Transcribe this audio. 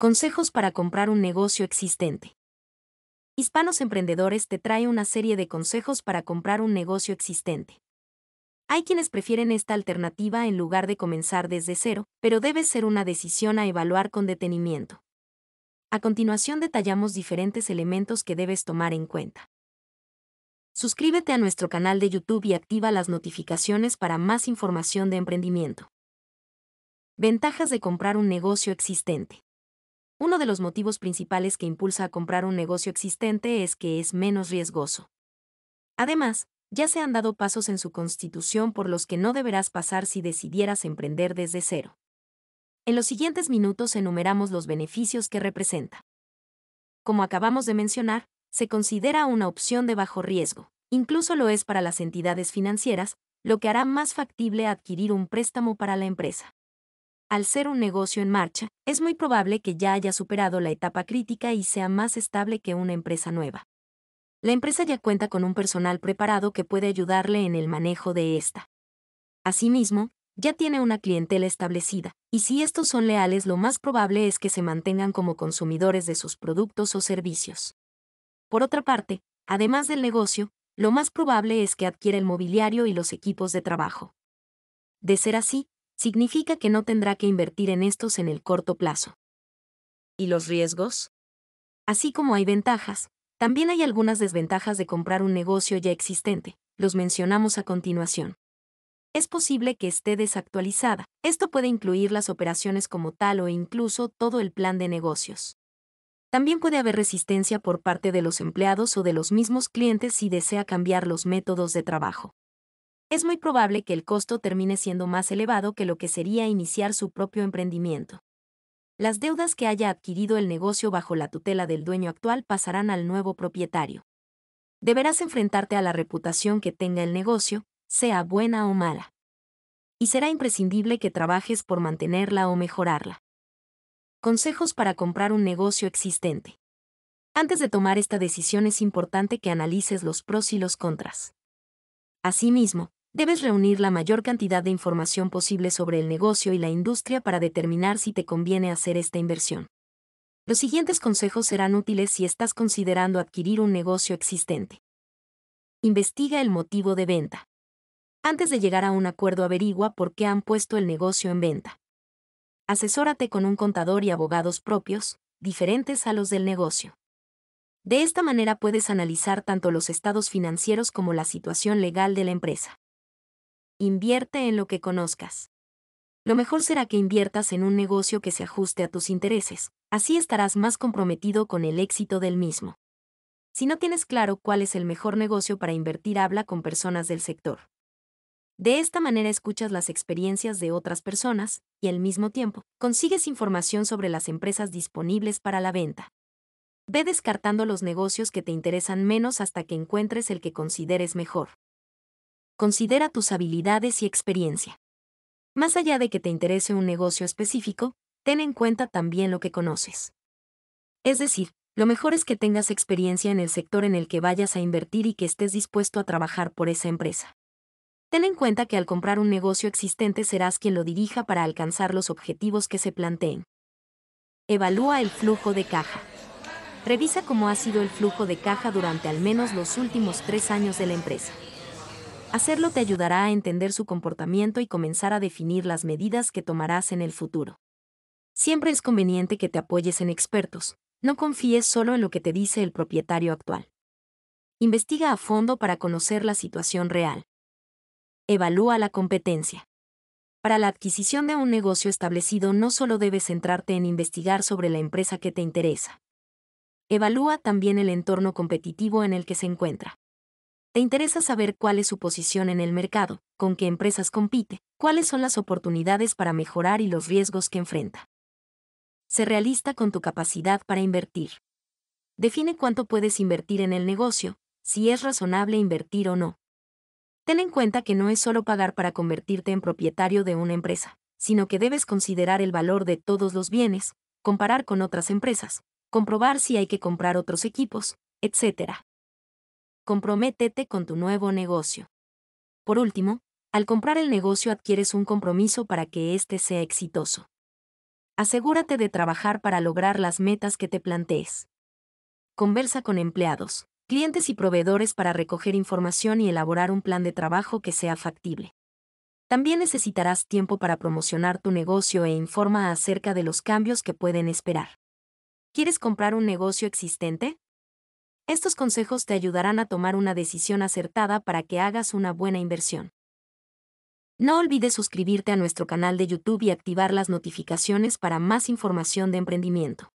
Consejos para comprar un negocio existente. Hispanos Emprendedores te trae una serie de consejos para comprar un negocio existente. Hay quienes prefieren esta alternativa en lugar de comenzar desde cero, pero debe ser una decisión a evaluar con detenimiento. A continuación detallamos diferentes elementos que debes tomar en cuenta. Suscríbete a nuestro canal de YouTube y activa las notificaciones para más información de emprendimiento. Ventajas de comprar un negocio existente. Uno de los motivos principales que impulsa a comprar un negocio existente es que es menos riesgoso. Además, ya se han dado pasos en su constitución por los que no deberás pasar si decidieras emprender desde cero. En los siguientes minutos enumeramos los beneficios que representa. Como acabamos de mencionar, se considera una opción de bajo riesgo, incluso lo es para las entidades financieras, lo que hará más factible adquirir un préstamo para la empresa. Al ser un negocio en marcha, es muy probable que ya haya superado la etapa crítica y sea más estable que una empresa nueva. La empresa ya cuenta con un personal preparado que puede ayudarle en el manejo de esta. Asimismo, ya tiene una clientela establecida, y si estos son leales lo más probable es que se mantengan como consumidores de sus productos o servicios. Por otra parte, además del negocio, lo más probable es que adquiera el mobiliario y los equipos de trabajo. De ser así, significa que no tendrá que invertir en estos en el corto plazo. ¿Y los riesgos? Así como hay ventajas, también hay algunas desventajas de comprar un negocio ya existente, los mencionamos a continuación. Es posible que esté desactualizada, esto puede incluir las operaciones como tal o incluso todo el plan de negocios. También puede haber resistencia por parte de los empleados o de los mismos clientes si desea cambiar los métodos de trabajo es muy probable que el costo termine siendo más elevado que lo que sería iniciar su propio emprendimiento. Las deudas que haya adquirido el negocio bajo la tutela del dueño actual pasarán al nuevo propietario. Deberás enfrentarte a la reputación que tenga el negocio, sea buena o mala. Y será imprescindible que trabajes por mantenerla o mejorarla. Consejos para comprar un negocio existente. Antes de tomar esta decisión es importante que analices los pros y los contras. Asimismo, Debes reunir la mayor cantidad de información posible sobre el negocio y la industria para determinar si te conviene hacer esta inversión. Los siguientes consejos serán útiles si estás considerando adquirir un negocio existente. Investiga el motivo de venta. Antes de llegar a un acuerdo averigua por qué han puesto el negocio en venta. Asesórate con un contador y abogados propios, diferentes a los del negocio. De esta manera puedes analizar tanto los estados financieros como la situación legal de la empresa invierte en lo que conozcas. Lo mejor será que inviertas en un negocio que se ajuste a tus intereses, así estarás más comprometido con el éxito del mismo. Si no tienes claro cuál es el mejor negocio para invertir, habla con personas del sector. De esta manera escuchas las experiencias de otras personas y al mismo tiempo consigues información sobre las empresas disponibles para la venta. Ve descartando los negocios que te interesan menos hasta que encuentres el que consideres mejor considera tus habilidades y experiencia. Más allá de que te interese un negocio específico, ten en cuenta también lo que conoces. Es decir, lo mejor es que tengas experiencia en el sector en el que vayas a invertir y que estés dispuesto a trabajar por esa empresa. Ten en cuenta que al comprar un negocio existente serás quien lo dirija para alcanzar los objetivos que se planteen. Evalúa el flujo de caja. Revisa cómo ha sido el flujo de caja durante al menos los últimos tres años de la empresa. Hacerlo te ayudará a entender su comportamiento y comenzar a definir las medidas que tomarás en el futuro. Siempre es conveniente que te apoyes en expertos, no confíes solo en lo que te dice el propietario actual. Investiga a fondo para conocer la situación real. Evalúa la competencia. Para la adquisición de un negocio establecido no solo debes centrarte en investigar sobre la empresa que te interesa. Evalúa también el entorno competitivo en el que se encuentra. Te interesa saber cuál es su posición en el mercado, con qué empresas compite, cuáles son las oportunidades para mejorar y los riesgos que enfrenta. Se realista con tu capacidad para invertir. Define cuánto puedes invertir en el negocio, si es razonable invertir o no. Ten en cuenta que no es solo pagar para convertirte en propietario de una empresa, sino que debes considerar el valor de todos los bienes, comparar con otras empresas, comprobar si hay que comprar otros equipos, etc comprométete con tu nuevo negocio. Por último, al comprar el negocio adquieres un compromiso para que éste sea exitoso. Asegúrate de trabajar para lograr las metas que te plantees. Conversa con empleados, clientes y proveedores para recoger información y elaborar un plan de trabajo que sea factible. También necesitarás tiempo para promocionar tu negocio e informa acerca de los cambios que pueden esperar. ¿Quieres comprar un negocio existente? Estos consejos te ayudarán a tomar una decisión acertada para que hagas una buena inversión. No olvides suscribirte a nuestro canal de YouTube y activar las notificaciones para más información de emprendimiento.